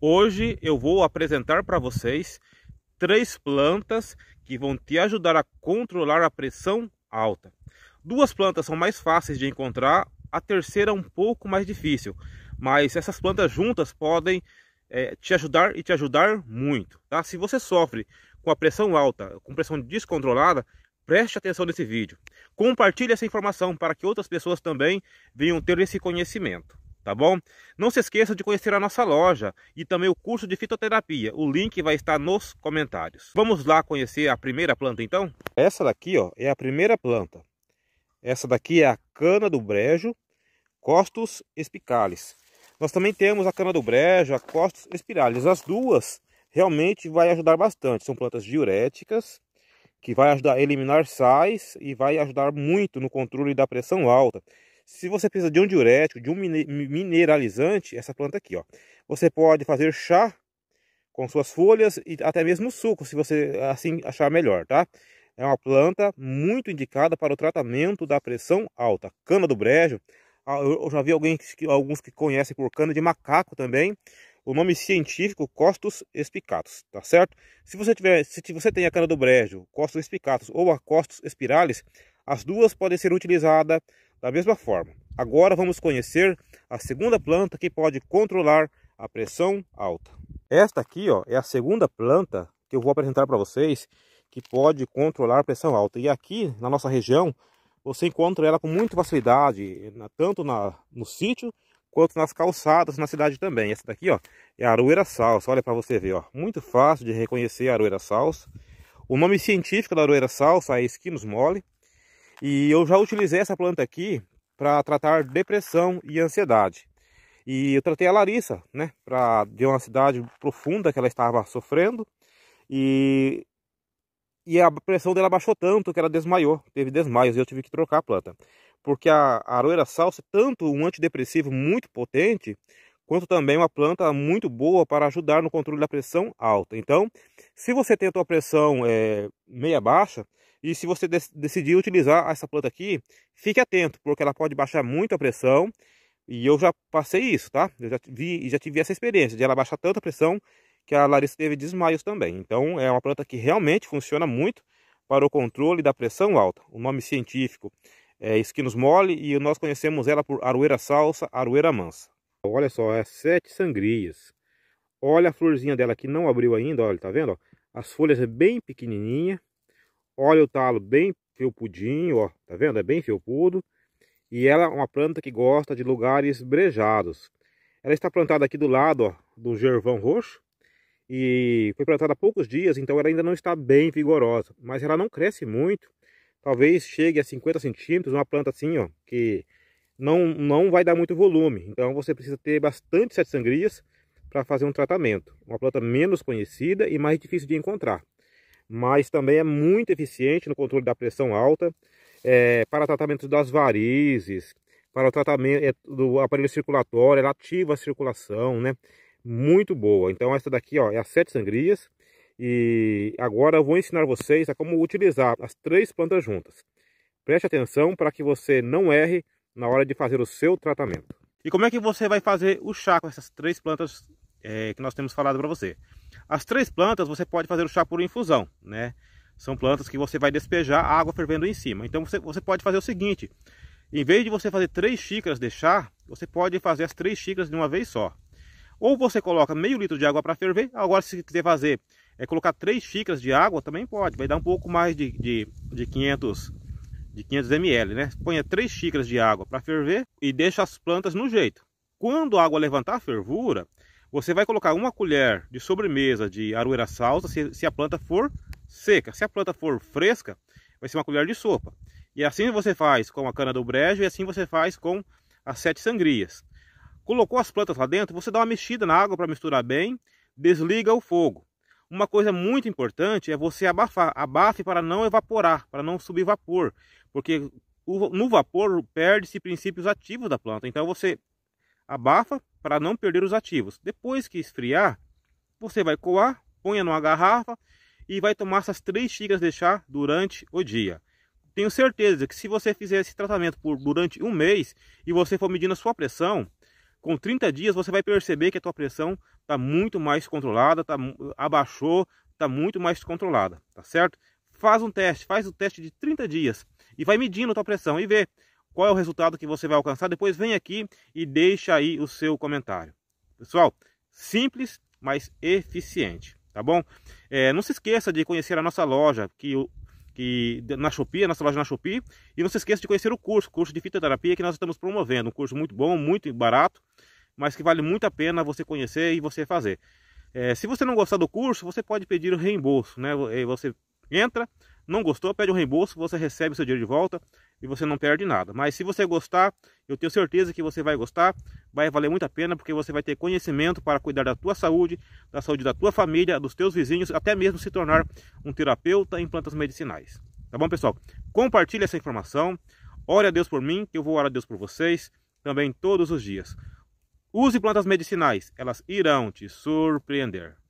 Hoje eu vou apresentar para vocês três plantas que vão te ajudar a controlar a pressão alta. Duas plantas são mais fáceis de encontrar, a terceira é um pouco mais difícil, mas essas plantas juntas podem é, te ajudar e te ajudar muito. Tá? Se você sofre com a pressão alta, com pressão descontrolada, preste atenção nesse vídeo. Compartilhe essa informação para que outras pessoas também venham ter esse conhecimento tá bom? Não se esqueça de conhecer a nossa loja e também o curso de fitoterapia. O link vai estar nos comentários. Vamos lá conhecer a primeira planta então? Essa daqui ó, é a primeira planta. Essa daqui é a cana do brejo, Costus espicalis. Nós também temos a cana do brejo, a Costus espirales. As duas realmente vai ajudar bastante. São plantas diuréticas que vai ajudar a eliminar sais e vai ajudar muito no controle da pressão alta. Se você precisa de um diurético, de um mineralizante, essa planta aqui, ó. Você pode fazer chá com suas folhas e até mesmo suco, se você assim achar melhor, tá? É uma planta muito indicada para o tratamento da pressão alta. Cana do brejo, ah, eu já vi alguém, alguns que conhecem por cana de macaco também. O nome científico Costus espicatus, tá certo? Se você tiver, se você tem a cana do brejo, Costus espicatus ou a Costus espiralis, as duas podem ser utilizadas da mesma forma, agora vamos conhecer a segunda planta que pode controlar a pressão alta. Esta aqui ó, é a segunda planta que eu vou apresentar para vocês que pode controlar a pressão alta. E aqui na nossa região você encontra ela com muita facilidade, tanto na, no sítio quanto nas calçadas na cidade também. Essa daqui ó, é a aroeira salsa, olha para você ver. Ó, muito fácil de reconhecer a aroeira salsa. O nome científico da aroeira salsa é esquinos mole. E eu já utilizei essa planta aqui para tratar depressão e ansiedade. E eu tratei a Larissa, né, pra, de uma ansiedade profunda que ela estava sofrendo. E, e a pressão dela baixou tanto que ela desmaiou, teve desmaios e eu tive que trocar a planta. Porque a, a aroeira salsa é tanto um antidepressivo muito potente, quanto também uma planta muito boa para ajudar no controle da pressão alta. Então, se você tem a pressão é, meia baixa, e se você dec decidir utilizar essa planta aqui, fique atento, porque ela pode baixar muito a pressão. E eu já passei isso, tá? Eu já vi e já tive essa experiência de ela baixar tanta pressão que a Larissa teve desmaios também. Então é uma planta que realmente funciona muito para o controle da pressão alta. O nome científico é esquinos mole e nós conhecemos ela por aroeira salsa, aroeira mansa. Olha só, é sete sangrias. Olha a florzinha dela que não abriu ainda, olha, tá vendo? As folhas é bem pequenininha, Olha o talo bem felpudinho, ó, tá vendo? É bem felpudo. E ela é uma planta que gosta de lugares brejados. Ela está plantada aqui do lado, ó, do gervão roxo. E foi plantada há poucos dias, então ela ainda não está bem vigorosa. Mas ela não cresce muito. Talvez chegue a 50 centímetros, uma planta assim, ó, que não, não vai dar muito volume. Então você precisa ter bastante sete sangrias para fazer um tratamento. Uma planta menos conhecida e mais difícil de encontrar mas também é muito eficiente no controle da pressão alta, é, para tratamento das varizes, para o tratamento é, do aparelho circulatório, ela ativa a circulação, né? Muito boa. Então essa daqui ó, é as sete sangrias e agora eu vou ensinar vocês a como utilizar as três plantas juntas. Preste atenção para que você não erre na hora de fazer o seu tratamento. E como é que você vai fazer o chá com essas três plantas é, que nós temos falado para você. As três plantas você pode fazer o chá por infusão, né? São plantas que você vai despejar a água fervendo em cima. Então você, você pode fazer o seguinte, em vez de você fazer três xícaras de chá, você pode fazer as três xícaras de uma vez só. Ou você coloca meio litro de água para ferver, agora se quiser fazer, é colocar três xícaras de água, também pode, vai dar um pouco mais de, de, de 500 de 500 ml, né? Ponha três xícaras de água para ferver e deixa as plantas no jeito. Quando a água levantar a fervura, você vai colocar uma colher de sobremesa de aroeira salsa se, se a planta for seca. Se a planta for fresca, vai ser uma colher de sopa. E assim você faz com a cana do brejo e assim você faz com as sete sangrias. Colocou as plantas lá dentro, você dá uma mexida na água para misturar bem, desliga o fogo. Uma coisa muito importante é você abafar. Abafe para não evaporar, para não subir vapor, porque no vapor perde-se princípios ativos da planta. Então você abafa para não perder os ativos. Depois que esfriar, você vai coar, ponha numa garrafa e vai tomar essas três xícaras de chá durante o dia. Tenho certeza que se você fizer esse tratamento por durante um mês e você for medindo a sua pressão, com 30 dias você vai perceber que a tua pressão está muito mais controlada, tá, abaixou, está muito mais controlada, tá certo? Faz um teste, faz o um teste de 30 dias e vai medindo a tua pressão e vê qual é o resultado que você vai alcançar. Depois vem aqui e deixa aí o seu comentário. Pessoal, simples, mas eficiente, tá bom? É, não se esqueça de conhecer a nossa loja, que que na Shopee, a nossa loja na Shopee, e não se esqueça de conhecer o curso, curso de fitoterapia que nós estamos promovendo, um curso muito bom, muito barato, mas que vale muito a pena você conhecer e você fazer. É, se você não gostar do curso, você pode pedir o reembolso, né? Você entra, não gostou, pede um reembolso, você recebe o seu dinheiro de volta e você não perde nada. Mas se você gostar, eu tenho certeza que você vai gostar, vai valer muito a pena porque você vai ter conhecimento para cuidar da tua saúde, da saúde da tua família, dos teus vizinhos, até mesmo se tornar um terapeuta em plantas medicinais. Tá bom, pessoal? Compartilhe essa informação. Ore a Deus por mim, que eu vou orar a Deus por vocês também todos os dias. Use plantas medicinais, elas irão te surpreender.